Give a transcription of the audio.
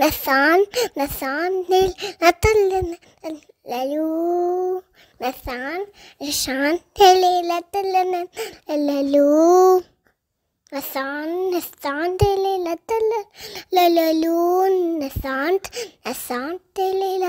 Nathan, Nathan, Nathan, Lalu, Nathan, Nathan, Nathan, Lalu. Nasant, nasant, le, la, la, la, la, la, la, nasant, nasant, le,